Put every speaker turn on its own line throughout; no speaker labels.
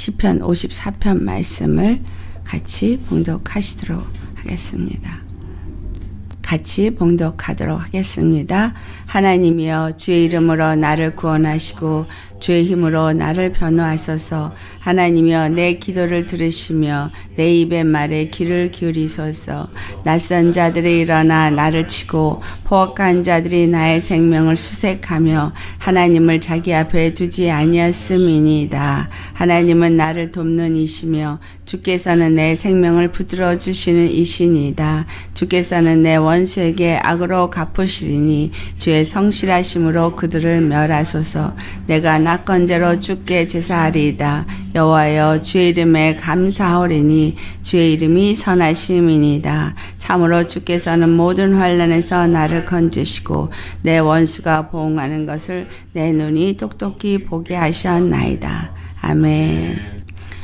10편 54편 말씀을 같이 봉독하시도록 하겠습니다. 같이 봉독하도록 하겠습니다. 하나님이여 주의 이름으로 나를 구원하시고 주의 힘으로 나를 변호하소서 하나님여 내 기도를 들으시며 내 입의 말에 귀를 기울이소서 낯선 자들이 일어나 나를 치고 포악한 자들이 나의 생명을 수색하며 하나님을 자기 앞에 두지 아니었음이니이다 하나님은 나를 돕는 이시며 주께서는 내 생명을 부드러 주시는 이시이다 주께서는 내 원수에게 악으로 갚으시리니 주의 성실하심으로 그들을 멸하소서 내가 나 낙건제로 주께 제사하리이다. 여호와여 주의 이름에 감사하오리니 주의 이름이 선하심이니다. 참으로 주께서는 모든 환란에서 나를 건지시고 내 원수가 보응하는 것을 내 눈이 똑똑히 보게 하셨나이다. 아멘.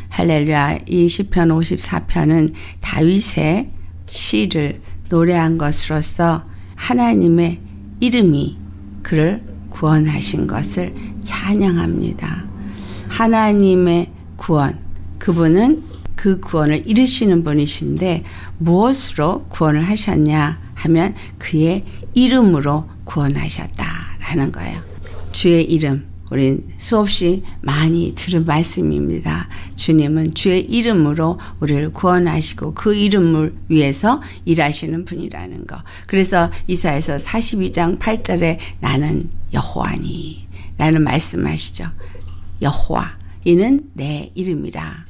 할렐루야. 이 시편 54편은 다윗의 시를 노래한 것으로서 하나님의 이름이 그를 구원하신 것을 찬양합니다. 하나님의 구원. 그분은 그 구원을 이루시는 분이신데 무엇으로 구원을 하셨냐 하면 그의 이름으로 구원하셨다라는 거예요. 주의 이름. 우린 수없이 많이 들은 말씀입니다. 주님은 주의 이름으로 우리를 구원하시고 그 이름을 위해서 일하시는 분이라는 거. 그래서 이사에서 42장 8절에 나는 여호와니 라는 말씀하시죠. 여호와 이는 내 이름이라.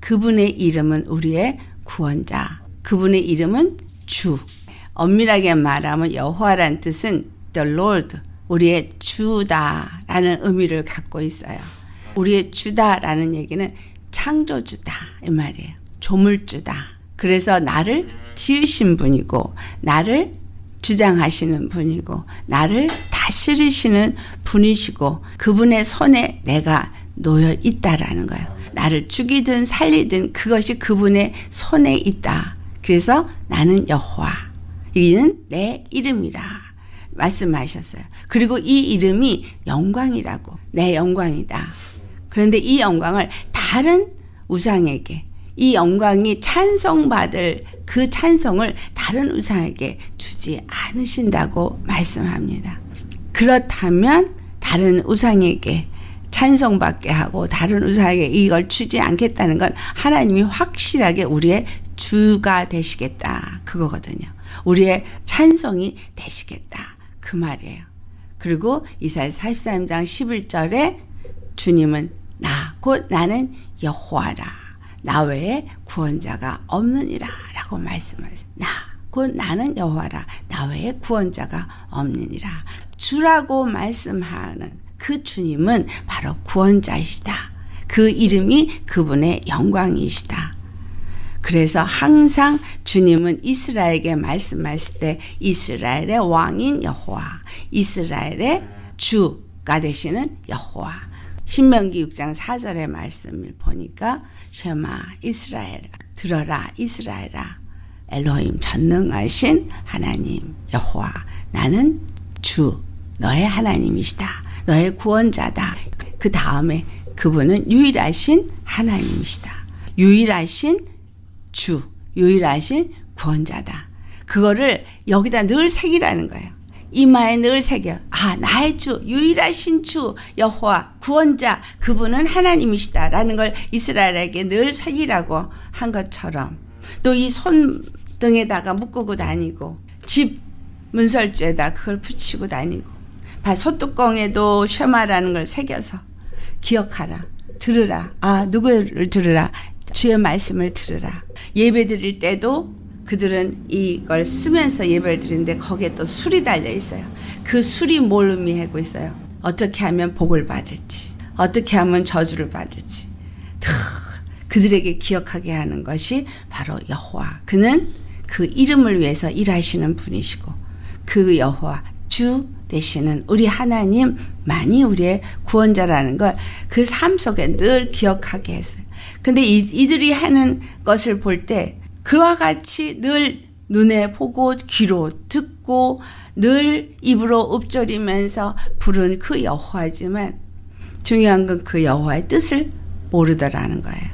그분의 이름은 우리의 구원자. 그분의 이름은 주. 엄밀하게 말하면 여호와란 뜻은 the Lord, 우리의 주다라는 의미를 갖고 있어요. 우리의 주다라는 얘기는 창조주다 이 말이에요. 조물주다. 그래서 나를 지으신 분이고 나를 주장하시는 분이고 나를 다스리시는 분이시고 그분의 손에 내가 놓여 있다라는 거예요. 나를 죽이든 살리든 그것이 그분의 손에 있다. 그래서 나는 여호와. 이는 내 이름이라 말씀하셨어요. 그리고 이 이름이 영광이라고 내 영광이다. 그런데 이 영광을 다른 우상에게 이 영광이 찬성받을그찬성을 다른 우상에게 주지 않으신다고 말씀합니다. 그렇다면 다른 우상에게 찬송받게 하고 다른 우상에게 이걸 주지 않겠다는 건 하나님이 확실하게 우리의 주가 되시겠다. 그거거든요. 우리의 찬송이 되시겠다. 그 말이에요. 그리고 이사야 43장 11절에 주님은 나, 곧 나는 여호와라. 나 외에 구원자가 없느니라. 라고 말씀하세요. 나, 곧 나는 여호와라. 나 외에 구원자가 없느니라. 주라고 말씀하는 그 주님은 바로 구원자이시다. 그 이름이 그분의 영광이시다. 그래서 항상 주님은 이스라엘에게 말씀하실 때 이스라엘의 왕인 여호와, 이스라엘의 주가 되시는 여호와, 신명기 6장 4절의 말씀을 보니까 쉐마 이스라엘 들어라 이스라엘아 엘로힘 전능하신 하나님 여호와 나는 주 너의 하나님이시다 너의 구원자다 그 다음에 그분은 유일하신 하나님이시다 유일하신 주 유일하신 구원자다 그거를 여기다 늘 새기라는 거예요 이마에 늘 새겨 아 나의 주 유일하신 주 여호와 구원자 그분은 하나님이시다라는 걸 이스라엘에게 늘 새기라고 한 것처럼 또 이 손등에다가 묶고 다니고 집 문설주에다 그걸 붙이고 다니고 바 소뚜껑에도 쉐마라는 걸 새겨서 기억하라 들으라 아 누구를 들으라 주의 말씀을 들으라 예배 드릴 때도 그들은 이걸 쓰면서 예배를 드리는데 거기에 또 술이 달려 있어요. 그 술이 뭘 의미하고 있어요? 어떻게 하면 복을 받을지, 어떻게 하면 저주를 받을지. 그들에게 기억하게 하는 것이 바로 여호와. 그는 그 이름을 위해서 일하시는 분이시고 그 여호와 주 되시는 우리 하나님만이 우리의 구원자라는 걸 그 삶 속에 늘 기억하게 했어요. 근데 이, 이들이 하는 것을 볼때 그와 같이 늘 눈에 보고 귀로 듣고 늘 입으로 읊조리면서 부른 그 여호와지만 중요한 건 그 여호와의 뜻을 모르더라는 거예요.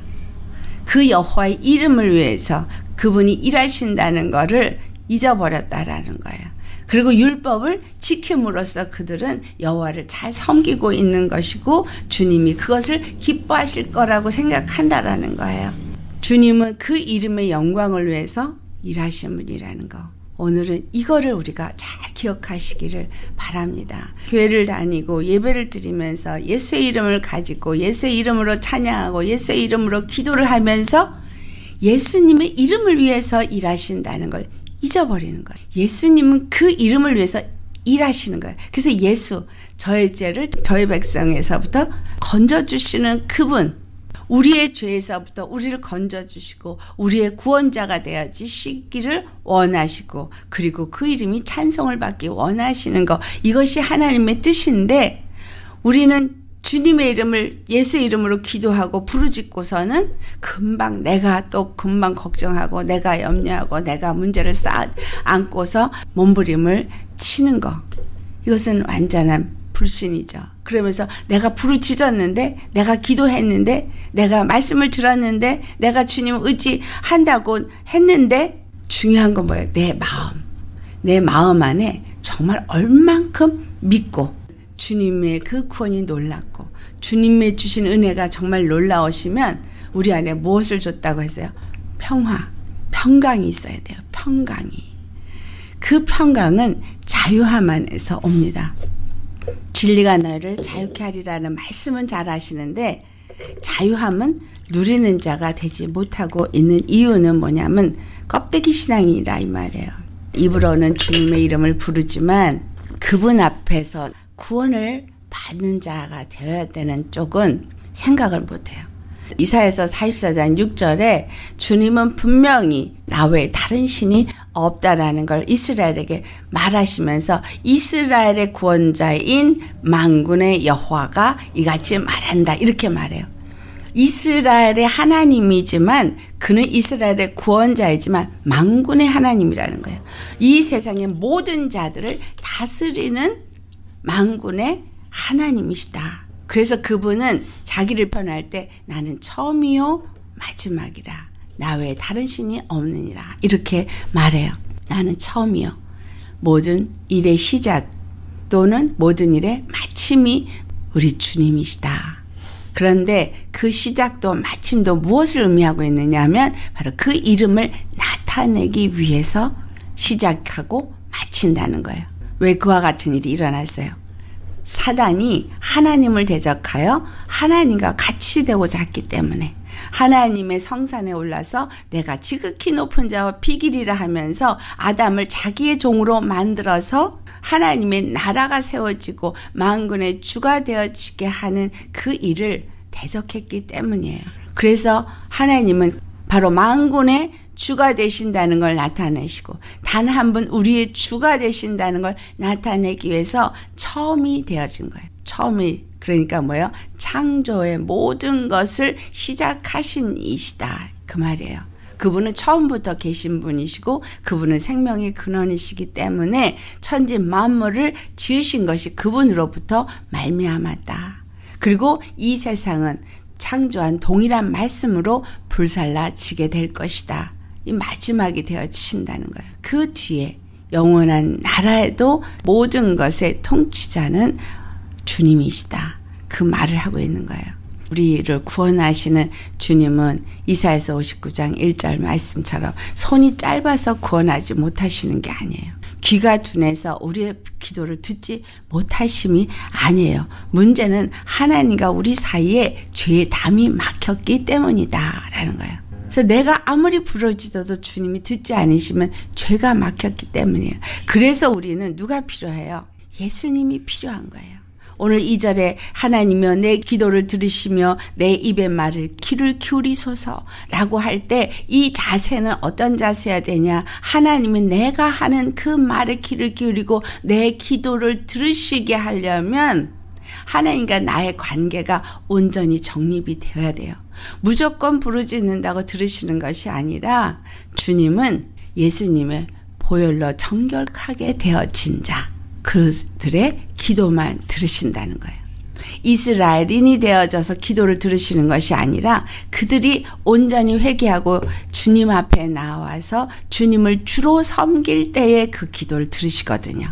그 여호와의 이름을 위해서 그분이 일하신다는 것을 잊어버렸다라는 거예요. 그리고 율법을 지킴으로써 그들은 여호와를 잘 섬기고 있는 것이고 주님이 그것을 기뻐하실 거라고 생각한다라는 거예요. 주님은 그 이름의 영광을 위해서 일하신 분이라는 거. 오늘은 이거를 우리가 잘 기억하시기를 바랍니다. 교회를 다니고 예배를 드리면서 예수의 이름을 가지고 예수의 이름으로 찬양하고 예수의 이름으로 기도를 하면서 예수님의 이름을 위해서 일하신다는 걸 잊어버리는 거예요. 예수님은 그 이름을 위해서 일하시는 거예요. 그래서 예수, 저의 죄를 저의 백성에서부터 건져주시는 그분, 우리의 죄에서부터 우리를 건져주시고 우리의 구원자가 되어야지 씻기를 원하시고 그리고 그 이름이 찬성을 받기 원하시는 것 이것이 하나님의 뜻인데 우리는 주님의 이름을 예수 의 이름으로 기도하고 부르짖고서는 금방 내가 또 금방 걱정하고 내가 염려하고 내가 문제를 쌓 안고서 몸부림을 치는 것 이것은 완전한 불신이죠. 그러면서 내가 부르짖었는데 내가 기도했는데 내가 말씀을 들었는데 내가 주님 의지한다고 했는데 중요한 건 뭐예요? 내 마음. 내 마음 안에 정말 얼만큼 믿고 주님의 그 구원이 놀랍고 주님의 주신 은혜가 정말 놀라우시면 우리 안에 무엇을 줬다고 했어요? 평화, 평강이 있어야 돼요. 평강이. 그 평강은 자유함 안에서 옵니다. 진리가 너희를 자유케 하리라는 말씀은 잘아시는데 자유함은 누리는 자가 되지 못하고 있는 이유는 뭐냐면 껍데기 신앙이라 이 말이에요. 입으로는 주님의 이름을 부르지만 그분 앞에서 구원을 받는 자가 되어야 되는 쪽은 생각을 못해요. 이사에서 44장 6절에 주님은 분명히 나 외에 다른 신이 없다라는 걸 이스라엘에게 말하시면서 이스라엘의 구원자인 망군의 여호와가 이같이 말한다 이렇게 말해요. 이스라엘의 하나님이지만 그는 이스라엘의 구원자이지만 망군의 하나님이라는 거예요. 이 세상의 모든 자들을 다스리는 망군의 하나님이시다. 그래서 그분은 자기를 표현할 때 나는 처음이요 마지막이라. 나 외에 다른 신이 없느니라. 이렇게 말해요. 나는 처음이요. 모든 일의 시작 또는 모든 일의 마침이 우리 주님이시다. 그런데 그 시작도 마침도 무엇을 의미하고 있느냐 하면 바로 그 이름을 나타내기 위해서 시작하고 마친다는 거예요. 왜 그와 같은 일이 일어났어요? 사단이 하나님을 대적하여 하나님과 같이 되고자 했기 때문에 하나님의 성산에 올라서 내가 지극히 높은 자와 비길이라 하면서 아담을 자기의 종으로 만들어서 하나님의 나라가 세워지고 만군의 주가 되어지게 하는 그 일을 대적했기 때문이에요. 그래서 하나님은 바로 만군의 주가 되신다는 걸 나타내시고 단 한 분 우리의 주가 되신다는 걸 나타내기 위해서 처음이 되어진 거예요. 처음이 그러니까 뭐예요? 창조의 모든 것을 시작하신 이시다. 그 말이에요. 그분은 처음부터 계신 분이시고 그분은 생명의 근원이시기 때문에 천지 만물을 지으신 것이 그분으로부터 말미암았다. 그리고 이 세상은 창조한 동일한 말씀으로 불살라지게 될 것이다. 이 마지막이 되어지신다는 거예요. 그 뒤에 영원한 나라에도 모든 것의 통치자는 주님이시다. 그 말을 하고 있는 거예요. 우리를 구원하시는 주님은 이사에서 59장 1절 말씀처럼 손이 짧아서 구원하지 못하시는 게 아니에요. 귀가 둔해서 우리의 기도를 듣지 못하심이 아니에요. 문제는 하나님과 우리 사이에 죄의 담이 막혔기 때문이다라는 거예요. 그래서 내가 아무리 부러지더도 주님이 듣지 않으시면 죄가 막혔기 때문이에요. 그래서 우리는 누가 필요해요? 예수님이 필요한 거예요. 오늘 이절에 하나님여 내 기도를 들으시며 내 입의 말을 귀를 기울이소서라고 할 때 이 자세는 어떤 자세야 되냐? 하나님은 내가 하는 그 말에 귀를 기울이고 내 기도를 들으시게 하려면 하나님과 나의 관계가 온전히 정립이 되어야 돼요. 무조건 부르짖는다고 들으시는 것이 아니라 주님은 예수님의 보혈로 정결하게 되어진 자. 그들의 기도만 들으신다는 거예요. 이스라엘인이 되어져서 기도를 들으시는 것이 아니라 그들이 온전히 회개하고 주님 앞에 나와서 주님을 주로 섬길 때에그 기도를 들으시거든요.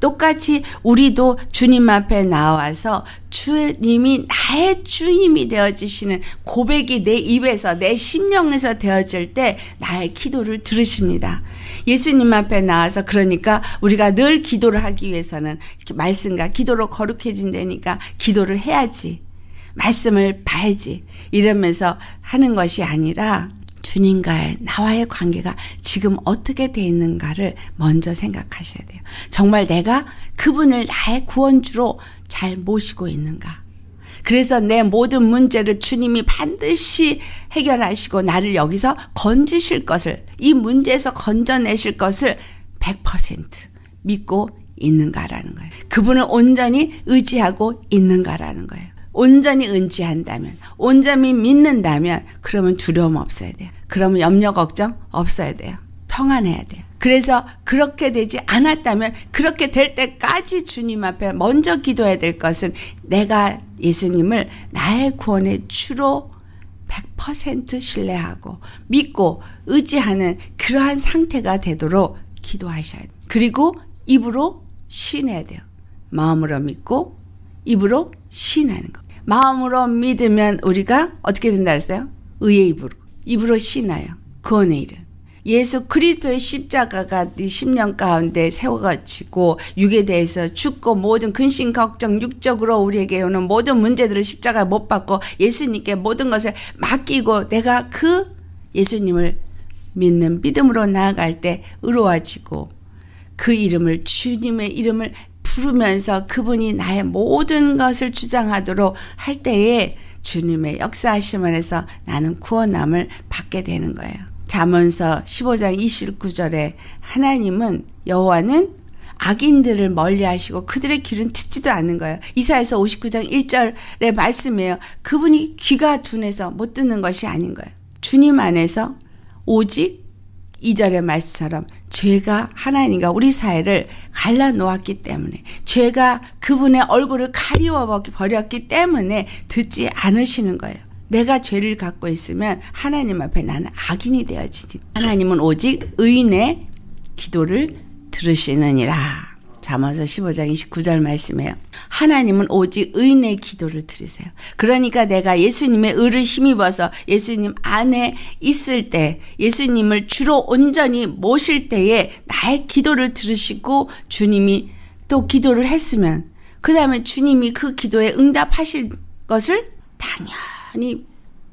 똑같이 우리도 주님 앞에 나와서 주님이 나의 주님이 되어지시는 고백이 내 입에서 내 심령에서 되어질 때 나의 기도를 들으십니다. 예수님 앞에 나와서 그러니까 우리가 늘 기도를 하기 위해서는 말씀과 기도로 거룩해진다니까 기도를 해야지. 말씀을 봐야지. 이러면서 하는 것이 아니라 주님과의 나와의 관계가 지금 어떻게 돼 있는가를 먼저 생각하셔야 돼요. 정말 내가 그분을 나의 구원주로 잘 모시고 있는가. 그래서 내 모든 문제를 주님이 반드시 해결하시고 나를 여기서 건지실 것을 이 문제에서 건져내실 것을 100% 믿고 있는가라는 거예요. 그분을 온전히 의지하고 있는가라는 거예요. 온전히 은지한다면, 온전히 믿는다면, 그러면 두려움 없어야 돼요. 그러면 염려 걱정 없어야 돼요. 평안해야 돼요. 그래서 그렇게 되지 않았다면 그렇게 될 때까지 주님 앞에 먼저 기도해야 될 것은 내가 예수님을 나의 구원의 주로 100% 신뢰하고 믿고 의지하는 그러한 상태가 되도록 기도하셔야 돼요. 그리고 입으로 신해야 돼요. 마음으로 믿고 입으로 신하는 거. 마음으로 믿으면 우리가 어떻게 된다 했어요? 의의 입으로. 입으로 신하여. 구원의 일을. 예수 그리스도의 십자가가 네 십년 가운데 세워가지고 육에 대해서 죽고 모든 근심 걱정 육적으로 우리에게 오는 모든 문제들을 십자가 못 받고 예수님께 모든 것을 맡기고 내가 그 예수님을 믿는 믿음으로 나아갈 때 의로워지고 그 이름을 주님의 이름을 부르면서 그분이 나의 모든 것을 주장하도록 할 때에 주님의 역사하심 안에서 나는 구원함을 받게 되는 거예요. 잠언서 15장 29절에 하나님은 여호와는 악인들을 멀리하시고 그들의 귀는 듣지도 않는 거예요. 이사에서 59장 1절의 말씀이에요. 그분이 귀가 둔해서 못 듣는 것이 아닌 거예요. 주님 안에서 오직 이절의 말씀처럼 죄가 하나님과 우리 사회를 갈라놓았기 때문에 죄가 그분의 얼굴을 가리워 버렸기 때문에 듣지 않으시는 거예요. 내가 죄를 갖고 있으면 하나님 앞에 나는 악인이 되어지지. 하나님은 오직 의인의 기도를 들으시느니라. 잠언서 15장 29절 말씀이에요. 하나님은 오직 의인의 기도를 들으세요. 그러니까 내가 예수님의 의를 힘입어서 예수님 안에 있을 때 예수님을 주로 온전히 모실 때에 나의 기도를 들으시고 주님이 또 기도를 했으면 그 다음에 주님이 그 기도에 응답하실 것을 당연히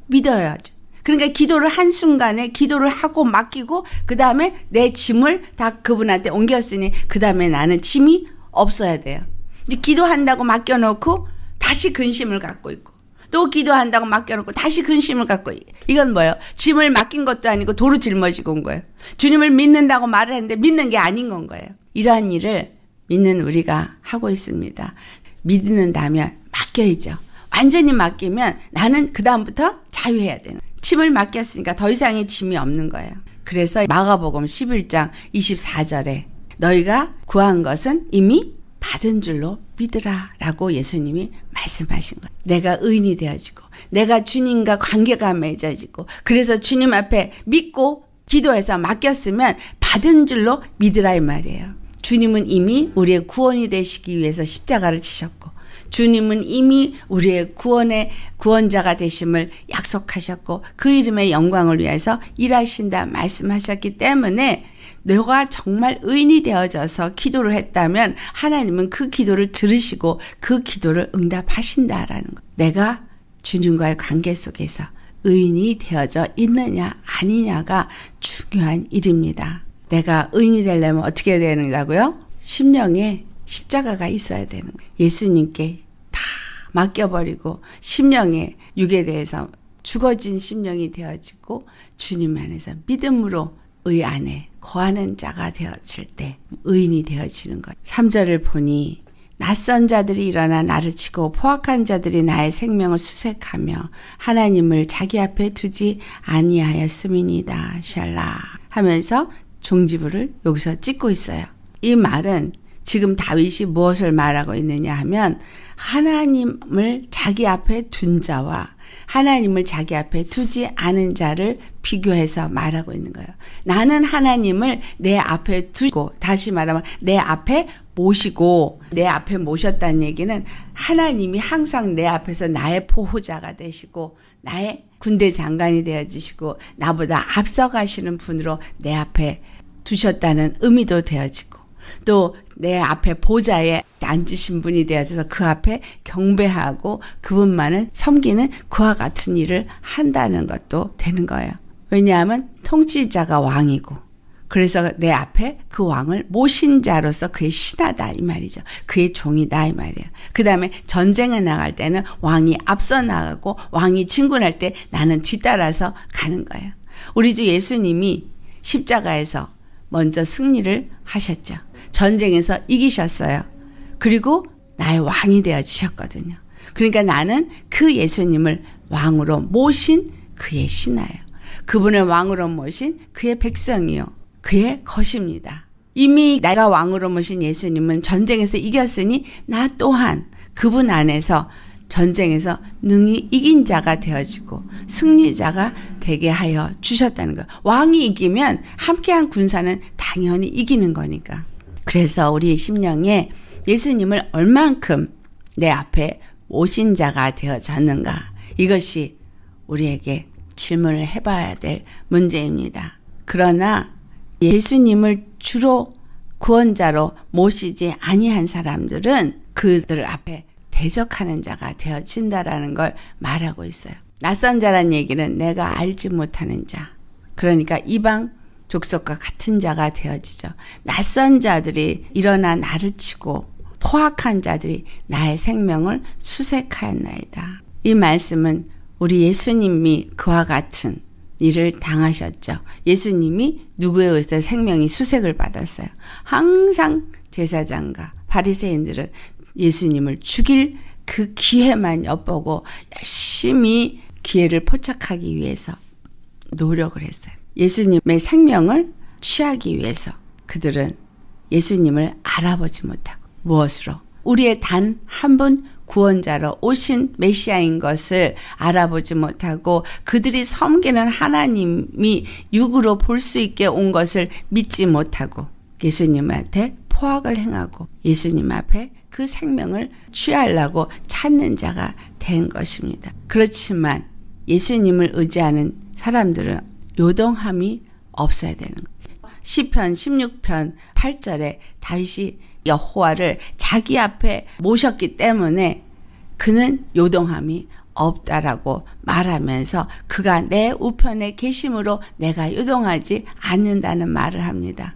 믿어야죠. 그러니까 기도를 한순간에 기도를 하고 맡기고 그 다음에 내 짐을 다 그분한테 옮겼으니 그 다음에 나는 짐이 없어야 돼요. 이제 기도한다고 맡겨놓고 다시 근심을 갖고 있고 또 기도한다고 맡겨놓고 다시 근심을 갖고 이건 뭐예요? 짐을 맡긴 것도 아니고 도로 짊어지고 온 거예요. 주님을 믿는다고 말을 했는데 믿는 게 아닌 건 거예요. 이러한 일을 믿는 우리가 하고 있습니다. 믿는다면 맡겨야죠. 완전히 맡기면 나는 그다음부터 자유해야 되는. 침을 맡겼으니까 더 이상의 짐이 없는 거예요. 그래서 마가복음 11장 24절에 너희가 구한 것은 이미 받은 줄로 믿으라 라고 예수님이 말씀하신 거예요. 내가 의인이 되어지고 내가 주님과 관계가 맺어지고 그래서 주님 앞에 믿고 기도해서 맡겼으면 받은 줄로 믿으라 이 말이에요. 주님은 이미 우리의 구원이 되시기 위해서 십자가를 치셨고 주님은 이미 우리의 구원의 구원자가 되심을 약속하셨고 그 이름의 영광을 위해서 일하신다 말씀하셨기 때문에 내가 정말 의인이 되어져서 기도를 했다면 하나님은 그 기도를 들으시고 그 기도를 응답하신다라는 거. 내가 주님과의 관계 속에서 의인이 되어져 있느냐 아니냐가 중요한 일입니다. 내가 의인이 되려면 어떻게 해야 되는다고요? 심령에 십자가가 있어야 되는 거예요. 예수님께 맡겨버리고 심령의 육에 대해서 죽어진 심령이 되어지고 주님 안에서 믿음으로 의 안에 거하는 자가 되어질 때 의인이 되어지는 것. 3절을 보니 낯선 자들이 일어나 나를 치고 포악한 자들이 나의 생명을 수색하며 하나님을 자기 앞에 두지 아니하였음이니다. 샬라 하면서 종지부를 여기서 찍고 있어요. 이 말은 지금 다윗이 무엇을 말하고 있느냐 하면 하나님을 자기 앞에 둔 자와 하나님을 자기 앞에 두지 않은 자를 비교해서 말하고 있는 거예요. 나는 하나님을 내 앞에 두고 다시 말하면 내 앞에 모시고 내 앞에 모셨다는 얘기는 하나님이 항상 내 앞에서 나의 보호자가 되시고 나의 군대 장관이 되어 주시고 나보다 앞서 가시는 분으로 내 앞에 두셨다는 의미도 되어지고 또내 앞에 보좌에 앉으신 분이 되어야 돼서 그 앞에 경배하고 그분만을 섬기는 그와 같은 일을 한다는 것도 되는 거예요. 왜냐하면 통치자가 왕이고 그래서 내 앞에 그 왕을 모신 자로서 그의 신하다 이 말이죠. 그의 종이다 이 말이에요. 그 다음에 전쟁에 나갈 때는 왕이 앞서 나가고 왕이 진군할 때 나는 뒤따라서 가는 거예요. 우리 주 예수님이 십자가에서 먼저 승리를 하셨죠. 전쟁에서 이기셨어요. 그리고 나의 왕이 되어 주셨거든요. 그러니까 나는 그 예수님을 왕으로 모신 그의 신하예요. 그분을 왕으로 모신 그의 백성이요. 그의 것입니다. 이미 내가 왕으로 모신 예수님은 전쟁에서 이겼으니 나 또한 그분 안에서 전쟁에서 능히 이긴 자가 되어지고 승리자가 되게 하여 주셨다는 거. 왕이 이기면 함께한 군사는 당연히 이기는 거니까. 그래서 우리 심령에 예수님을 얼만큼 내 앞에 오신 자가 되어졌는가. 이것이 우리에게 질문을 해봐야 될 문제입니다. 그러나 예수님을 주로 구원자로 모시지 아니한 사람들은 그들 앞에 대적하는 자가 되어진다라는 걸 말하고 있어요. 낯선 자란 얘기는 내가 알지 못하는 자. 그러니까 이방 족속과 같은 자가 되어지죠. 낯선 자들이 일어나 나를 치고 포악한 자들이 나의 생명을 수색하였나이다. 이 말씀은 우리 예수님이 그와 같은 일을 당하셨죠. 예수님이 누구에 의해서 생명이 수색을 받았어요. 항상 제사장과 바리새인들은 예수님을 죽일 그 기회만 엿보고 열심히 기회를 포착하기 위해서 노력을 했어요. 예수님의 생명을 취하기 위해서 그들은 예수님을 알아보지 못하고 무엇으로 우리의 단 한 분 구원자로 오신 메시아인 것을 알아보지 못하고 그들이 섬기는 하나님이 육으로 볼 수 있게 온 것을 믿지 못하고 예수님한테 포악을 행하고 예수님 앞에 그 생명을 취하려고 찾는 자가 된 것입니다. 그렇지만 예수님을 의지하는 사람들은 요동함이 없어야 되는 거예요. 시편 16편 8절에 다윗 여호와를 자기 앞에 모셨기 때문에 그는 요동함이 없다라고 말하면서 그가 내 우편에 계심으로 내가 요동하지 않는다는 말을 합니다.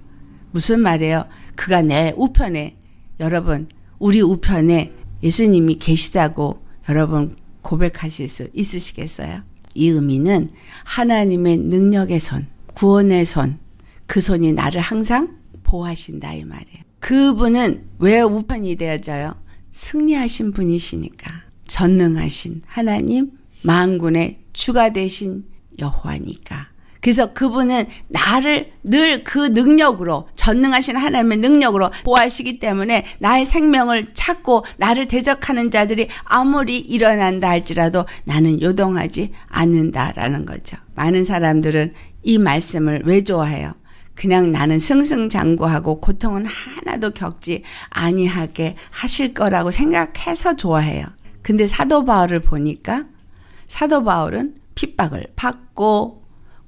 무슨 말이에요? 그가 내 우편에 여러분 우리 우편에 예수님이 계시다고 여러분 고백하실 수 있으시겠어요? 이 의미는 하나님의 능력의 손, 구원의 손, 그 손이 나를 항상 보호하신다 이 말이에요. 그분은 왜 우판이 되어져요? 승리하신 분이시니까. 전능하신 하나님, 만군의 주가 되신 여호와니까. 그래서 그분은 나를 늘 그 능력으로 전능하신 하나님의 능력으로 보호하시기 때문에 나의 생명을 찾고 나를 대적하는 자들이 아무리 일어난다 할지라도 나는 요동하지 않는다라는 거죠. 많은 사람들은 이 말씀을 왜 좋아해요? 그냥 나는 승승장구하고 고통은 하나도 겪지 아니하게 하실 거라고 생각해서 좋아해요. 근데 사도 바울을 보니까 사도 바울은 핍박을 받고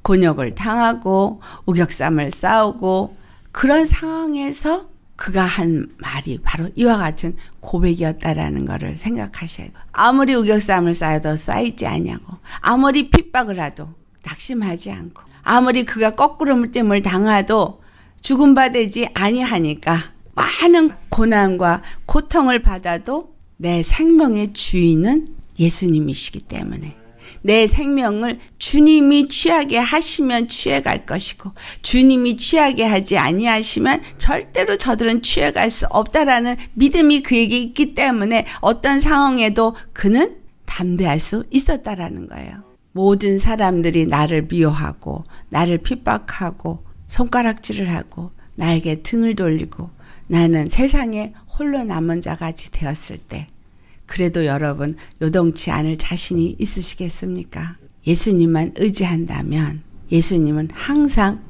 곤욕을 당하고 우격삼을 싸우고 그런 상황에서 그가 한 말이 바로 이와 같은 고백이었다라는 것을 생각하셔야 돼요. 아무리 우격삼을 쌓여도 쌓이지 아니하고 아무리 핍박을 하도 낙심하지 않고 아무리 그가 거꾸로을 당하도 죽음받지 아니하니까 많은 고난과 고통을 받아도 내 생명의 주인은 예수님이시기 때문에 내 생명을 주님이 취하게 하시면 취해 갈 것이고 주님이 취하게 하지 아니하시면 절대로 저들은 취해 갈수 없다라는 믿음이 그에게 있기 때문에 어떤 상황에도 그는 담대할 수 있었다라는 거예요. 모든 사람들이 나를 미워하고 나를 핍박하고 손가락질을 하고 나에게 등을 돌리고 나는 세상에 홀로 남은 자같이 되었을 때 그래도 여러분 요동치 않을 자신이 있으시겠습니까? 예수님만 의지한다면 예수님은 항상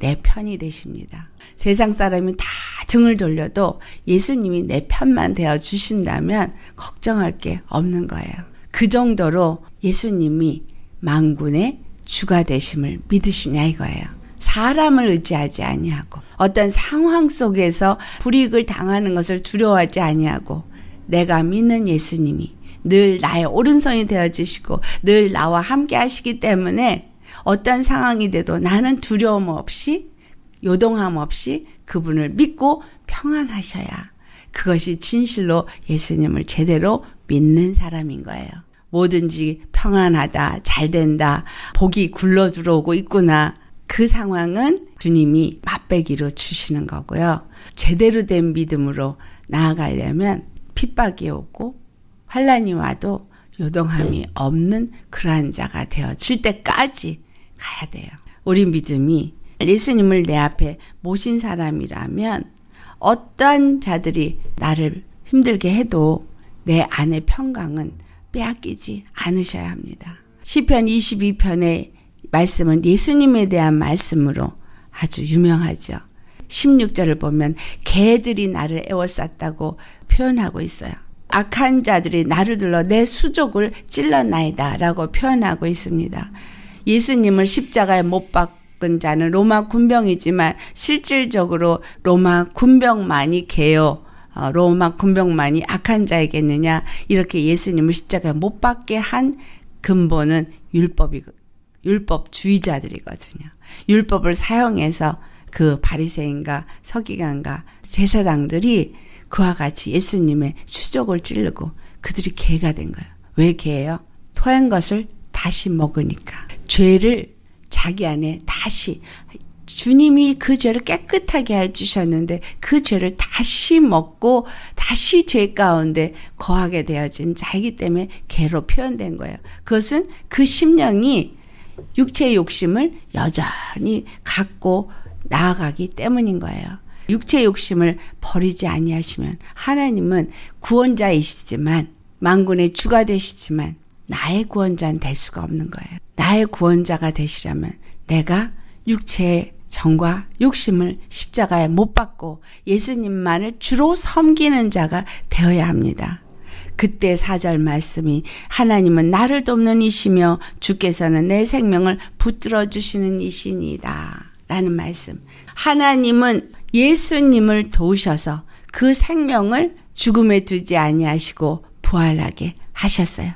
내 편이 되십니다. 세상 사람이 다 등을 돌려도 예수님이 내 편만 되어 주신다면 걱정할 게 없는 거예요. 그 정도로 예수님이 망군의 주가 되심을 믿으시냐 이거예요. 사람을 의지하지 아니하고 어떤 상황 속에서 불이익을 당하는 것을 두려워하지 아니하고 내가 믿는 예수님이 늘 나의 오른손이 되어 주시고 늘 나와 함께 하시기 때문에 어떤 상황이 돼도 나는 두려움 없이 요동함 없이 그분을 믿고 평안하셔야 그것이 진실로 예수님을 제대로 믿는 사람인 거예요. 뭐든지 평안하다, 잘 된다, 복이 굴러 들어오고 있구나. 그 상황은 주님이 맛배기로 주시는 거고요. 제대로 된 믿음으로 나아가려면 핍박이 오고 환란이 와도 요동함이 없는 그러한 자가 되어질 때까지 가야 돼요. 우리 믿음이 예수님을 내 앞에 모신 사람이라면 어떠 자들이 나를 힘들게 해도 내 안의 평강은 빼앗기지 않으셔야 합니다. 시편 22편의 말씀은 예수님에 대한 말씀으로 아주 유명하죠. 16절을 보면 개들이 나를 애워쌌다고 표현하고 있어요. 악한 자들이 나를 둘러 내 수족을 찔러나이다 라고 표현하고 있습니다. 예수님을 십자가에 못 박은 자는 로마 군병이지만 실질적으로 로마 군병만이 개요. 어, 로마 군병만이 악한 자이겠느냐 이렇게 예수님을 십자가에 못 박게 한 근본은 율법이 율법주의자들이거든요. 율법을 사용해서 그 바리새인과 서기관과 제사장들이 그와 같이 예수님의 추적을 찌르고 그들이 개가 된 거예요. 왜 개예요? 토한 것을 다시 먹으니까. 죄를 자기 안에 다시 주님이 그 죄를 깨끗하게 해주셨는데 그 죄를 다시 먹고 다시 죄 가운데 거하게 되어진 자기 때문에 개로 표현된 거예요. 그것은 그 심령이 육체의 욕심을 여전히 갖고 나아가기 때문인 거예요. 육체 욕심을 버리지 아니하시면 하나님은 구원자이시지만 망군의 주가 되시지만 나의 구원자는 될 수가 없는 거예요. 나의 구원자가 되시려면 내가 육체의 정과 욕심을 십자가에 못 받고 예수님만을 주로 섬기는 자가 되어야 합니다. 그때 사절 말씀이 하나님은 나를 돕는 이시며 주께서는 내 생명을 붙들어 주시는 이시니다. 라는 말씀. 하나님은 예수님을 도우셔서 그 생명을 죽음에 두지 아니하시고 부활하게 하셨어요.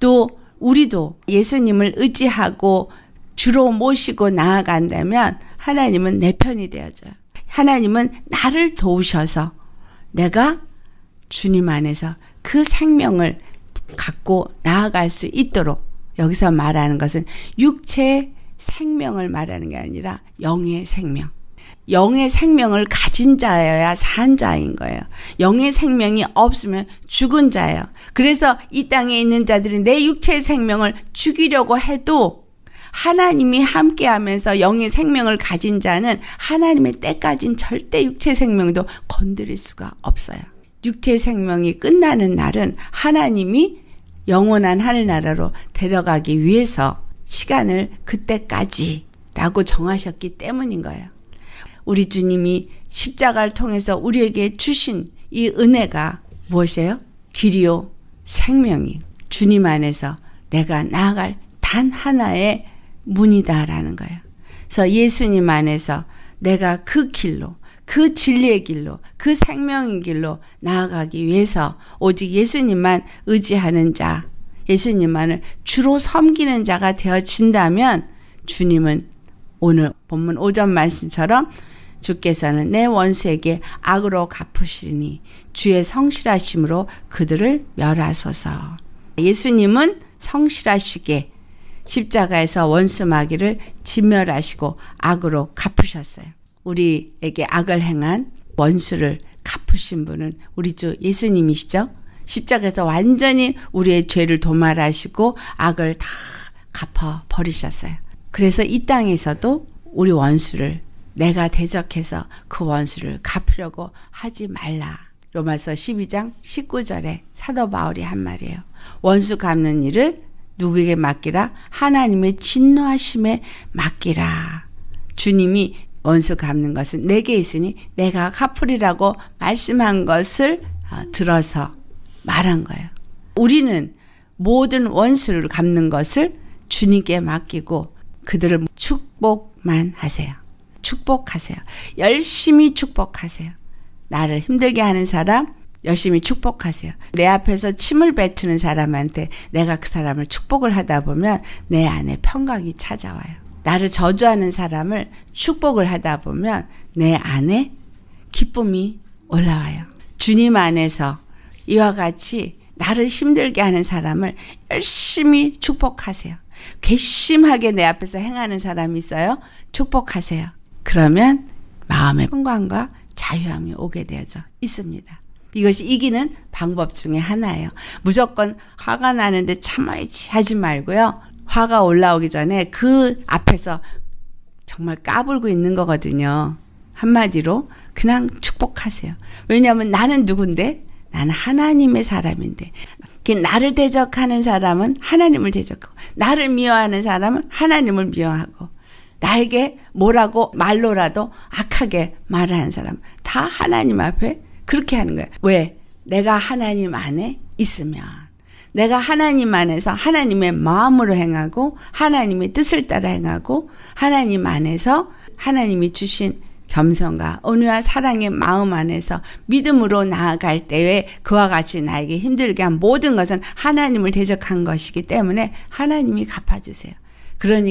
또 우리도 예수님을 의지하고 주로 모시고 나아간다면 하나님은 내 편이 되어져요. 하나님은 나를 도우셔서 내가 주님 안에서 그 생명을 갖고 나아갈 수 있도록 여기서 말하는 것은 육체 의 생명을 말하는 게 아니라 영의 생명. 영의 생명을 가진 자여야 산 자인 거예요. 영의 생명이 없으면 죽은 자예요. 그래서 이 땅에 있는 자들이 내 육체의 생명을 죽이려고 해도 하나님이 함께 하면서 영의 생명을 가진 자는 하나님의 때까진 절대 육체 생명도 건드릴 수가 없어요. 육체 생명이 끝나는 날은 하나님이 영원한 하늘나라로 데려가기 위해서 시간을 그때까지라고 정하셨기 때문인 거예요. 우리 주님이 십자가를 통해서 우리에게 주신 이 은혜가 무엇이에요? 길이요, 생명이 주님 안에서 내가 나아갈 단 하나의 문이다라는 거예요. 그래서 예수님 안에서 내가 그 길로 그 진리의 길로, 그 생명의 길로 나아가기 위해서 오직 예수님만 의지하는 자, 예수님만을 주로 섬기는 자가 되어진다면 주님은 오늘 본문 5절 말씀처럼 주께서는 내 원수에게 악으로 갚으시니 주의 성실하심으로 그들을 멸하소서. 예수님은 성실하시게 십자가에서 원수 마귀를 진멸하시고 악으로 갚으셨어요. 우리에게 악을 행한 원수를 갚으신 분은 우리 주 예수님이시죠. 십자가에서 완전히 우리의 죄를 도말하시고 악을 다 갚아 버리셨어요. 그래서 이 땅에서도 우리 원수를 내가 대적해서 그 원수를 갚으려고 하지 말라. 로마서 12장 19절에 사도 바울이 한 말이에요. 원수 갚는 일을 누구에게 맡기라? 하나님의 진노하심에 맡기라. 주님이 원수 갚는 것은 내게 있으니 내가 갚으리라고 말씀한 것을 어, 들어서 말한 거예요. 우리는 모든 원수를 갚는 것을 주님께 맡기고 그들을 축복만 하세요. 축복하세요. 열심히 축복하세요. 나를 힘들게 하는 사람 열심히 축복하세요. 내 앞에서 침을 뱉는 사람한테 내가 그 사람을 축복을 하다 보면 내 안에 평강이 찾아와요. 나를 저주하는 사람을 축복을 하다 보면 내 안에 기쁨이 올라와요. 주님 안에서 이와 같이 나를 힘들게 하는 사람을 열심히 축복하세요. 괘씸하게 내 앞에서 행하는 사람이 있어요. 축복하세요. 그러면 마음의 평강과 자유함이 오게 되어져 있습니다. 이것이 이기는 방법 중에 하나예요. 무조건 화가 나는데 참아야지 하지 말고요. 화가 올라오기 전에 그 앞에서 정말 까불고 있는 거거든요. 한마디로 그냥 축복하세요. 왜냐하면 나는 누군데 나는 하나님의 사람인데 나를 대적하는 사람은 하나님을 대적하고 나를 미워하는 사람은 하나님을 미워하고 나에게 뭐라고 말로라도 악하게 말하는 사람 다 하나님 앞에 그렇게 하는 거예요. 왜? 내가 하나님 안에 있으면 내가 하나님 안에서 하나님의 마음으로 행하고 하나님의 뜻을 따라 행하고 하나님 안에서 하나님이 주신 겸손과 온유와 사랑의 마음 안에서 믿음으로 나아갈 때에 그와 같이 나에게 힘들게 한 모든 것은 하나님을 대적한 것이기 때문에 하나님이 갚아주세요.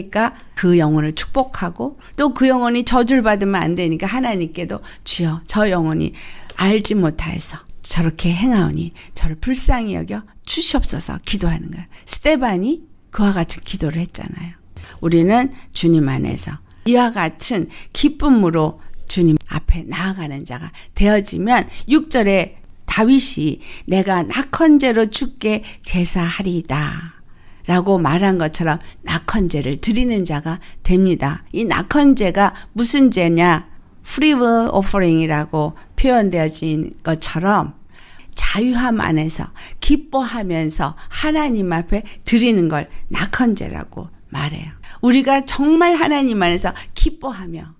그러니까 그 영혼을 축복하고 또 그 영혼이 저주를 받으면 안 되니까 하나님께도 주여 저 영혼이 알지 못하여서 저렇게 행하오니 저를 불쌍히 여겨 주시옵소서 기도하는 거예요. 스테반이 그와 같은 기도를 했잖아요. 우리는 주님 안에서 이와 같은 기쁨으로 주님 앞에 나아가는 자가 되어지면 6절에 다윗이 내가 낙헌제로 죽게 제사하리이다. 라고 말한 것처럼 낙헌제를 드리는 자가 됩니다. 이 낙헌제가 무슨 제냐? Freewill f o f e r i n g 이라고 표현되어진 것처럼 자유함 안에서 기뻐하면서 하나님 앞에 드리는 걸 낙헌제라고 말해요. 우리가 정말 하나님 안에서 기뻐하며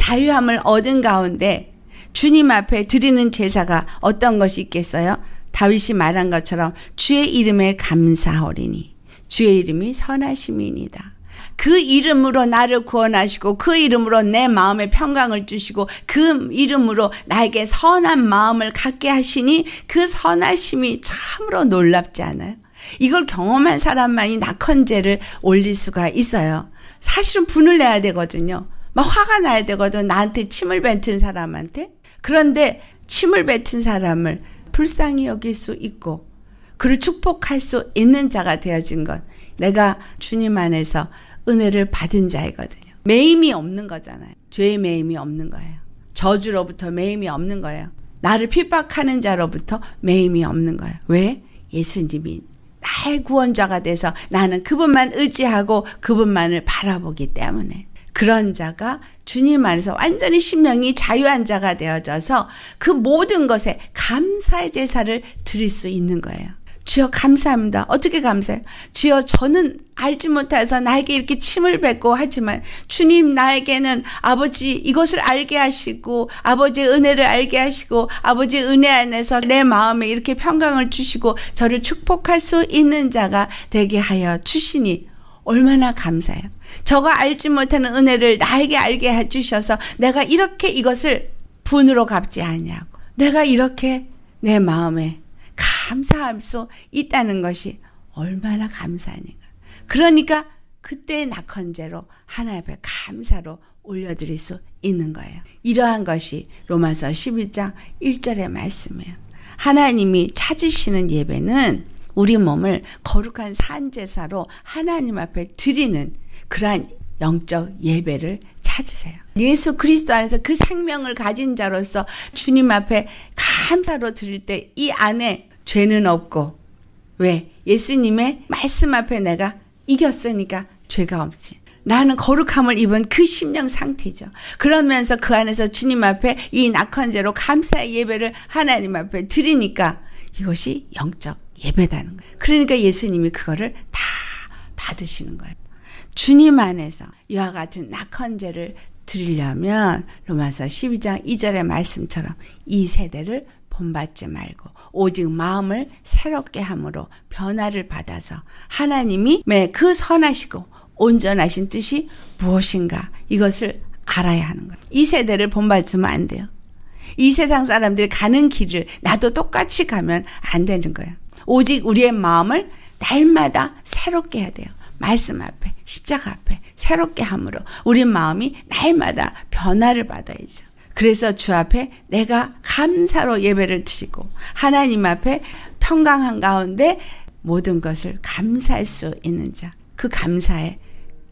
자유함을 얻은 가운데 주님 앞에 드리는 제사가 어떤 것이 있겠어요? 다윗이 말한 것처럼 주의 이름에 감사하리니 주의 이름이 선하심이니다. 그 이름으로 나를 구원하시고 그 이름으로 내 마음에 평강을 주시고 그 이름으로 나에게 선한 마음을 갖게 하시니 그 선하심이 참으로 놀랍지 않아요? 이걸 경험한 사람만이 낙헌제를 올릴 수가 있어요. 사실은 분을 내야 되거든요. 막 화가 나야 되거든. 나한테 침을 뱉은 사람한테. 그런데 침을 뱉은 사람을 불쌍히 여길 수 있고 그를 축복할 수 있는 자가 되어진 것. 내가 주님 안에서 은혜를 받은 자이거든요. 매임이 없는 거잖아요. 죄의 매임이 없는 거예요. 저주로부터 매임이 없는 거예요. 나를 핍박하는 자로부터 매임이 없는 거예요. 왜? 예수님이 나의 구원자가 돼서 나는 그분만 의지하고 그분만을 바라보기 때문에. 그런 자가 주님 안에서 완전히 신명이 자유한 자가 되어져서 그 모든 것에 감사의 제사를 드릴 수 있는 거예요. 주여 감사합니다. 어떻게 감사해요? 주여 저는 알지 못해서 나에게 이렇게 침을 뱉고 하지만 주님 나에게는 아버지 이것을 알게 하시고 아버지 은혜를 알게 하시고 아버지 은혜 안에서 내 마음에 이렇게 평강을 주시고 저를 축복할 수 있는 자가 되게 하여 주시니 얼마나 감사해요. 저가 알지 못하는 은혜를 나에게 알게 해주셔서 내가 이렇게 이것을 분으로 갚지 않냐고 내가 이렇게 내 마음에 감사할 수 있다는 것이 얼마나 감사하니까. 그러니까 그때의 낙헌제로 하나 앞에 감사로 올려드릴 수 있는 거예요. 이러한 것이 로마서 11장 1절의 말씀이에요. 하나님이 찾으시는 예배는 우리 몸을 거룩한 산제사로 하나님 앞에 드리는 그러한 영적 예배를 찾으세요. 예수 그리스도 안에서 그 생명을 가진 자로서 주님 앞에 감사로 드릴 때 이 안에 죄는 없고 왜 예수님의 말씀 앞에 내가 이겼으니까 죄가 없지. 나는 거룩함을 입은 그 심령 상태죠. 그러면서 그 안에서 주님 앞에 이 낙헌제로 감사의 예배를 하나님 앞에 드리니까 이것이 영적 예배다는 거예요. 그러니까 예수님이 그거를 다 받으시는 거예요. 주님 안에서 이와 같은 낙헌 죄를 드리려면 로마서 12장 2절의 말씀처럼 이 세대를 본받지 말고 오직 마음을 새롭게 함으로 변화를 받아서 하나님이 매 그 선하시고 온전하신 뜻이 무엇인가 이것을 알아야 하는 거예요. 이 세대를 본받으면 안 돼요. 이 세상 사람들이 가는 길을 나도 똑같이 가면 안 되는 거예요. 오직 우리의 마음을 날마다 새롭게 해야 돼요. 말씀 앞에 십자가 앞에 새롭게 함으로 우리 마음이 날마다 변화를 받아야죠. 그래서 주 앞에 내가 감사로 예배를 드리고 하나님 앞에 평강한 가운데 모든 것을 감사할 수 있는 자. 그 감사의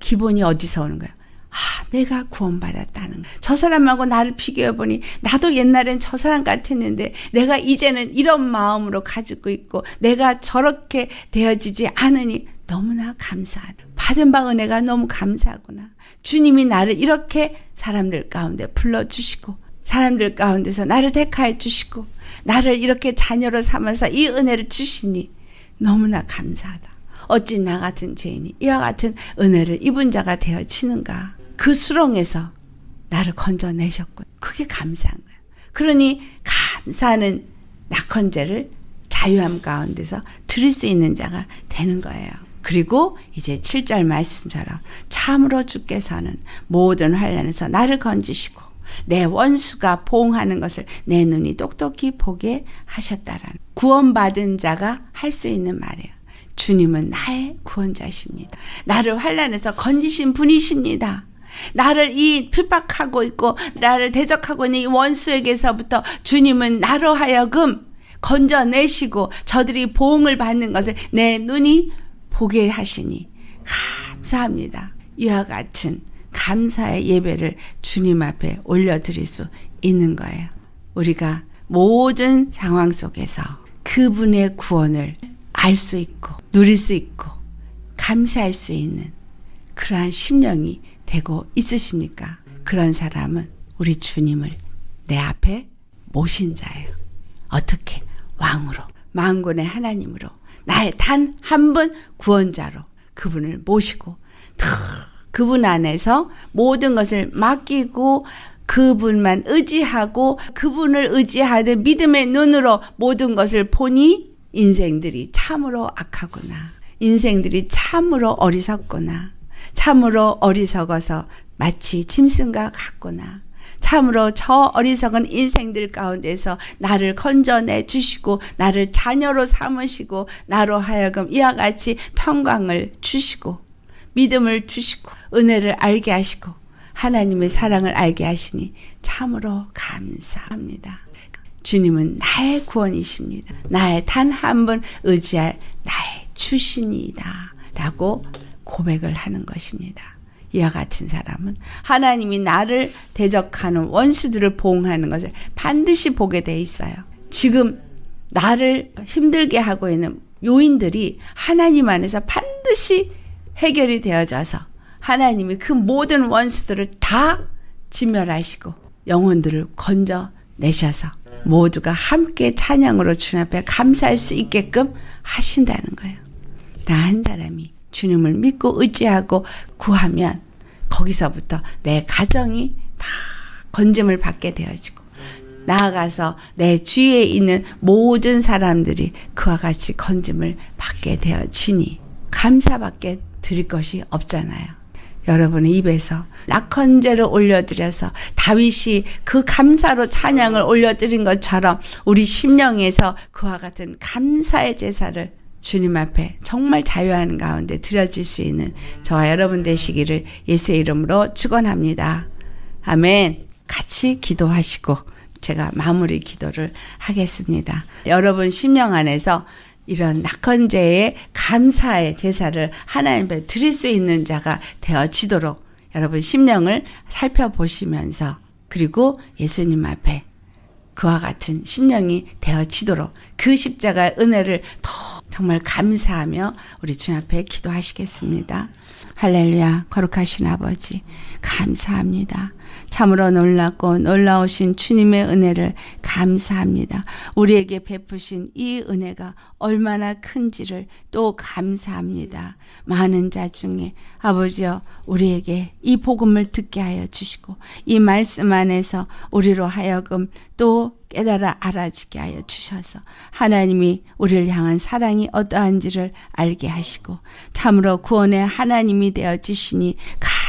기본이 어디서 오는 거야? 아, 내가 구원받았다는 거. 저 사람하고 나를 비교해보니 나도 옛날엔 저 사람 같았는데 내가 이제는 이런 마음으로 가지고 있고 내가 저렇게 되어지지 않으니 너무나 감사하다. 받은 바 은혜가 너무 감사하구나. 주님이 나를 이렇게 사람들 가운데 불러주시고, 사람들 가운데서 나를 택하여 주시고, 나를 이렇게 자녀로 삼아서 이 은혜를 주시니 너무나 감사하다. 어찌 나 같은 죄인이 이와 같은 은혜를 입은 자가 되어지는가. 그 수렁에서 나를 건져내셨군. 그게 감사한 거야. 그러니 감사는 낙헌제를 자유함 가운데서 드릴 수 있는 자가 되는 거예요. 그리고 이제 7절 말씀처럼 참으로 주께서는 모든 환란에서 나를 건지시고 내 원수가 봉하는 것을 내 눈이 똑똑히 보게 하셨다라는 구원받은 자가 할 수 있는 말이에요. 주님은 나의 구원자십니다. 나를 환란에서 건지신 분이십니다. 나를 이 핍박하고 있고 나를 대적하고 있는 이 원수에게서부터 주님은 나로 하여금 건져내시고 저들이 보응을 받는 것을 내 눈이 보게 하시니 감사합니다. 이와 같은 감사의 예배를 주님 앞에 올려드릴 수 있는 거예요. 우리가 모든 상황 속에서 그분의 구원을 알 수 있고 누릴 수 있고 감사할 수 있는 그러한 심령이 되고 있으십니까? 그런 사람은 우리 주님을 내 앞에 모신 자예요. 어떻게? 왕으로, 망군의 하나님으로 나의 단 한 분 구원자로 그분을 모시고 그분 안에서 모든 것을 맡기고 그분만 의지하고 그분을 의지하는 믿음의 눈으로 모든 것을 보니 인생들이 참으로 악하구나. 인생들이 참으로 어리석구나. 참으로 어리석어서 마치 짐승과 같구나. 참으로 저 어리석은 인생들 가운데서 나를 건져내 주시고 나를 자녀로 삼으시고 나로 하여금 이와 같이 평강을 주시고 믿음을 주시고 은혜를 알게 하시고 하나님의 사랑을 알게 하시니 참으로 감사합니다. 주님은 나의 구원이십니다. 나의 단 한 번 의지할 나의 주신이다. 라고 고백을 하는 것입니다. 이와 같은 사람은 하나님이 나를 대적하는 원수들을 보응하는 것을 반드시 보게 돼 있어요. 지금 나를 힘들게 하고 있는 요인들이 하나님 안에서 반드시 해결이 되어져서 하나님이 그 모든 원수들을 다 진멸하시고 영혼들을 건져내셔서 모두가 함께 찬양으로 주님 앞에 감사할 수 있게끔 하신다는 거예요. 나 한 사람이 주님을 믿고 의지하고 구하면 거기서부터 내 가정이 다 건짐을 받게 되어지고 나아가서 내 주위에 있는 모든 사람들이 그와 같이 건짐을 받게 되어지니 감사밖에 드릴 것이 없잖아요. 여러분의 입에서 낙헌제를 올려드려서 다윗이 그 감사로 찬양을 올려드린 것처럼 우리 심령에서 그와 같은 감사의 제사를 주님 앞에 정말 자유한 가운데 드려질 수 있는 저와 여러분 되시기를 예수의 이름으로 축원합니다. 아멘. 같이 기도하시고 제가 마무리 기도를 하겠습니다. 여러분 심령 안에서 이런 낙헌제의 감사의 제사를 하나님께 드릴 수 있는 자가 되어지도록 여러분 심령을 살펴보시면서 그리고 예수님 앞에 그와 같은 심령이 되어지도록 그 십자가의 은혜를 더 정말 감사하며 우리 주님 앞에 기도하시겠습니다. 할렐루야, 거룩하신 아버지, 감사합니다. 참으로 놀랍고 놀라우신 주님의 은혜를 감사합니다. 우리에게 베푸신 이 은혜가 얼마나 큰지를 또 감사합니다. 많은 자 중에 아버지여 우리에게 이 복음을 듣게 하여 주시고 이 말씀 안에서 우리로 하여금 또 깨달아 알아지게 하여 주셔서 하나님이 우리를 향한 사랑이 어떠한지를 알게 하시고 참으로 구원의 하나님이 되어 지시니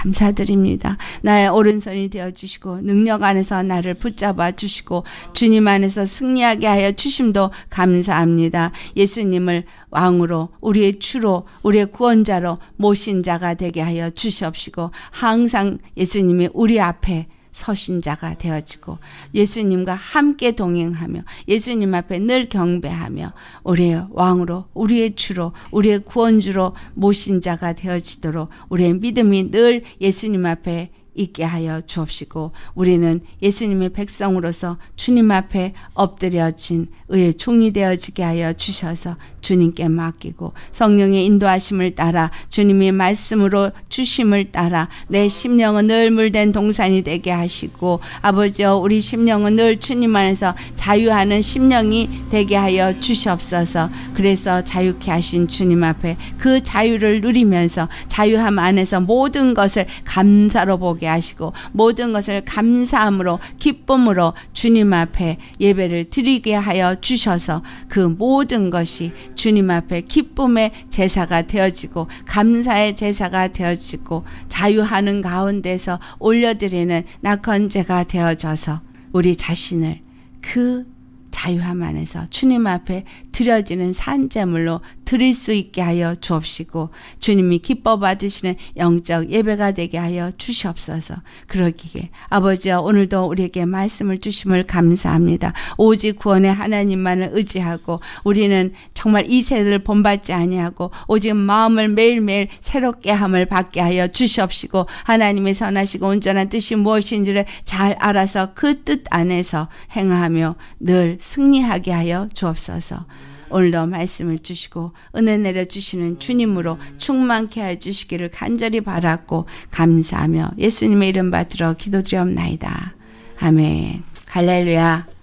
감사드립니다. 나의 오른손이 되어 주시고 능력 안에서 나를 붙잡아 주시고 주님 안에서 승리하게 하여 주심도 감사합니다. 예수님을 왕으로 우리의 주로 우리의 구원자로 모신 자가 되게 하여 주시옵시고 항상 예수님이 우리 앞에 서신자가 되어지고 예수님과 함께 동행하며 예수님 앞에 늘 경배하며 우리의 왕으로 우리의 주로 우리의 구원주로 모신 자가 되어지도록 우리의 믿음이 늘 예수님 앞에 있게 하여 주옵시고 우리는 예수님의 백성으로서 주님 앞에 엎드려진 의의 종이 되어지게 하여 주셔서 주님께 맡기고 성령의 인도하심을 따라 주님의 말씀으로 주심을 따라 내 심령은 늘 물된 동산이 되게 하시고 아버지여 우리 심령은 늘 주님 안에서 자유하는 심령이 되게 하여 주시옵소서 그래서 자유케 하신 주님 앞에 그 자유를 누리면서 자유함 안에서 모든 것을 감사로 보게 하시고 모든 것을 감사함으로 기쁨으로 주님 앞에 예배를 드리게 하여 주셔서 그 모든 것이 주님 앞에 기쁨의 제사가 되어지고 감사의 제사가 되어지고 자유하는 가운데서 올려드리는 낙헌제가 되어져서 우리 자신을 그 자유함 안에서 주님 앞에 드려지는 산재물로 드릴 수 있게 하여 주옵시고 주님이 기뻐 받으시는 영적 예배가 되게 하여 주시옵소서. 그러기에 아버지와 오늘도 우리에게 말씀을 주심을 감사합니다. 오직 구원의 하나님만을 의지하고 우리는 정말 이 세를 본받지 아니하고 오직 마음을 매일매일 새롭게 함을 받게 하여 주시옵시고 하나님의 선하시고 온전한 뜻이 무엇인지를 잘 알아서 그 뜻 안에서 행하며 늘 승리하게 하여 주옵소서. 오늘도 말씀을 주시고 은혜 내려 주시는 주님으로 충만케 해 주시기를 간절히 바랐고 감사하며 예수님의 이름 받들어 기도드려옵나이다 아멘. 할렐루야.